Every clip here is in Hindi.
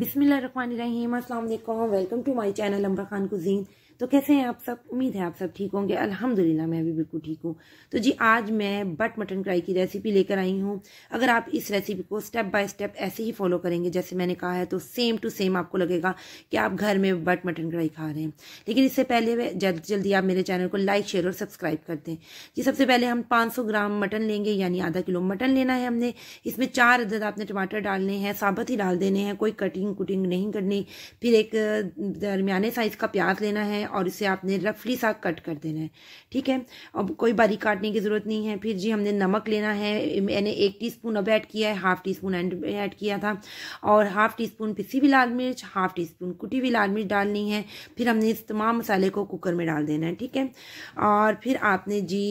बिसमीम अल्लाम welcome to my channel Amba Khan cuisine तो कैसे हैं आप सब उम्मीद है आप सब ठीक होंगे अल्हम्दुलिल्लाह मैं भी बिल्कुल ठीक हूँ तो जी आज मैं बट मटन कढ़ाई की रेसिपी लेकर आई हूँ अगर आप इस रेसिपी को स्टेप बाय स्टेप ऐसे ही फॉलो करेंगे जैसे मैंने कहा है तो सेम टू सेम आपको लगेगा कि आप घर में बट मटन क्राई खा रहे हैं लेकिन इससे पहले जल्द जल्दी आप मेरे चैनल को लाइक शेयर और सब्सक्राइब कर दें जी सबसे पहले हम पाँच ग्राम मटन लेंगे यानी आधा किलो मटन लेना है हमने इसमें चार अदद आपने टमाटर डालने हैं साबत ही डाल देने हैं कोई कटिंग कुटिंग नहीं करनी फिर एक दरमियाने साइज़ का प्याज लेना है और इसे आपने रफली सा कट कर देना है ठीक है अब कोई बारीक काटने की ज़रूरत नहीं है फिर जी हमने नमक लेना है मैंने एक टीस्पून अब ऐड किया है हाफ़ टी स्पून ऐड किया था और हाफ़ टी स्पून पिसी हुई लाल मिर्च हाफ़ टी स्पून कुटी हुई लाल मिर्च डालनी है फिर हमने इस तमाम मसाले को कुकर में डाल देना है ठीक है और फिर आपने जी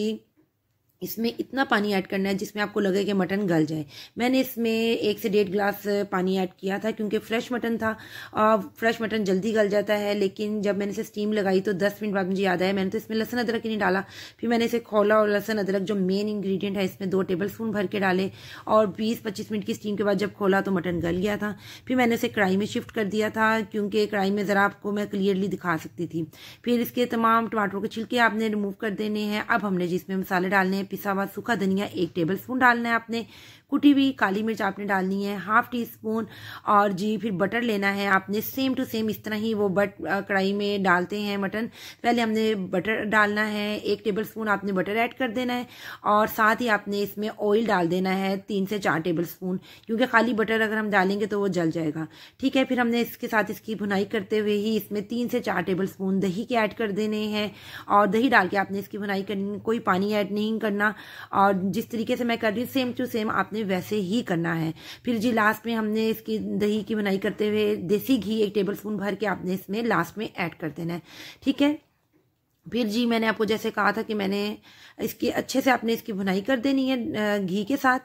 इसमें इतना पानी ऐड करना है जिसमें आपको लगे कि मटन गल जाए मैंने इसमें एक से डेढ़ गिलास पानी ऐड किया था क्योंकि फ़्रेश मटन था और फ्रेश मटन जल्दी गल जाता है लेकिन जब मैंने इसे स्टीम लगाई तो दस मिनट बाद मुझे याद आया मैंने तो इसमें लहसन अदरक ही नहीं डाला फिर मैंने इसे खोला और लहसन अदरक जो मेन इन्ग्रीडियंट है इसमें दो टेबल स्पून भर के डाले और बीस पच्चीस मिनट की स्टीम के बाद जब खोला तो मटन गल गया था फिर मैंने इसे कढ़ाई में शिफ्ट कर दिया था क्योंकि कढ़ाई में ज़रा आपको मैं क्लियरली दिखा सकती थी फिर इसके तमाम टमाटरों के छिलके आपने रिमूव कर देने हैं अब हमने जिसमें मसाले डालने हैं पिसा हुआ सूखा धनिया एक टेबल स्पून डालना है आपने कुटी हुई काली मिर्च आपने डालनी है हाफ टी स्पून और जी फिर बटर लेना है आपने सेम टू सेम इस तरह ही वो बट कढ़ाई में डालते हैं मटन पहले हमने बटर डालना है एक टेबल स्पून आपने बटर ऐड कर देना है और साथ ही आपने इसमें ऑयल डाल देना है तीन से चार टेबल स्पून क्योंकि खाली बटर अगर हम डालेंगे तो वो जल जाएगा ठीक है फिर हमने इसके साथ इसकी भुनाई करते हुए ही इसमें तीन से चार टेबल स्पून दही के ऐड कर देने हैं और दही डाल के आपने इसकी भुनाई करनी कोई पानी ऐड नहीं करना करना और जिस तरीके से मैं कर रही हूँ सेम टू सेम आपने वैसे ही करना है फिर जी लास्ट में हमने इसकी दही की बनाई करते हुए देसी घी एक टेबल स्पून भर के आपने इसमें लास्ट में ऐड कर देना है ठीक है फिर जी मैंने आपको जैसे कहा था कि मैंने इसकी अच्छे से आपने इसकी भुनाई कर देनी है घी के साथ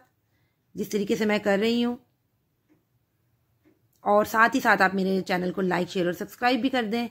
जिस तरीके से मैं कर रही हूँ और साथ ही साथ आप मेरे चैनल को लाइक शेयर और सब्सक्राइब भी कर दें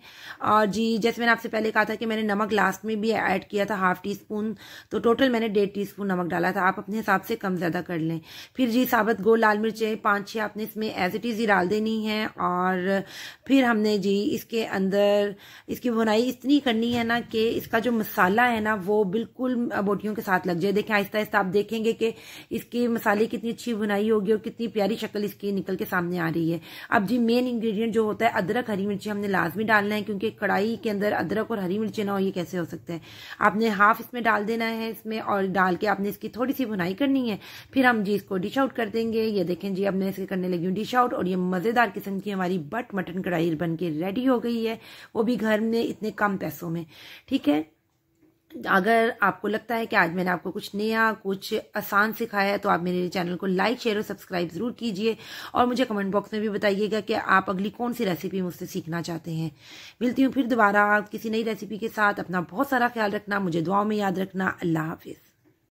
और जी जैसे मैंने आपसे पहले कहा था कि मैंने नमक लास्ट में भी ऐड किया था हाफ टी स्पून तो टोटल मैंने डेढ़ टी स्पून नमक डाला था आप अपने हिसाब से कम ज़्यादा कर लें फिर जी साबत गोल लाल मिर्चें पाँच छः आपने इसमें एज इट इज़ ही डाल देनी है और फिर हमने जी इसके अंदर इसकी बुनाई इतनी करनी है ना कि इसका जो मसाला है ना वो बिल्कुल बोटियों के साथ लग जाए देखें आहिस्ता आहिस्ता आप देखेंगे कि इसके मसाले कितनी अच्छी बुनाई होगी और कितनी प्यारी शक्ल इसकी निकल के सामने आ रही है अब जी मेन इंग्रेडिएंट जो होता है अदरक हरी मिर्ची हमने लाजमी डालना है क्योंकि कढ़ाई के अंदर अदरक और हरी मिर्ची ना हो ये कैसे हो सकते हैं आपने हाफ इसमें डाल देना है इसमें और डाल के आपने इसकी थोड़ी सी भुनाई करनी है फिर हम जी इसको डिश आउट कर देंगे ये देखें जी अब मैं इसके करने लगी हूँ डिश आउट और ये मज़ेदार किस्म की हमारी बट मटन कढ़ाई बन के रेडी हो गई है वो भी घर में इतने कम पैसों में ठीक है अगर आपको लगता है कि आज मैंने आपको कुछ नया कुछ आसान सिखाया है तो आप मेरे चैनल को लाइक शेयर और सब्सक्राइब ज़रूर कीजिए और मुझे कमेंट बॉक्स में भी बताइएगा कि आप अगली कौन सी रेसिपी मुझसे सीखना चाहते हैं मिलती हूँ फिर दोबारा किसी नई रेसिपी के साथ अपना बहुत सारा ख्याल रखना मुझे दुआओं में याद रखना अल्लाह हाफिज़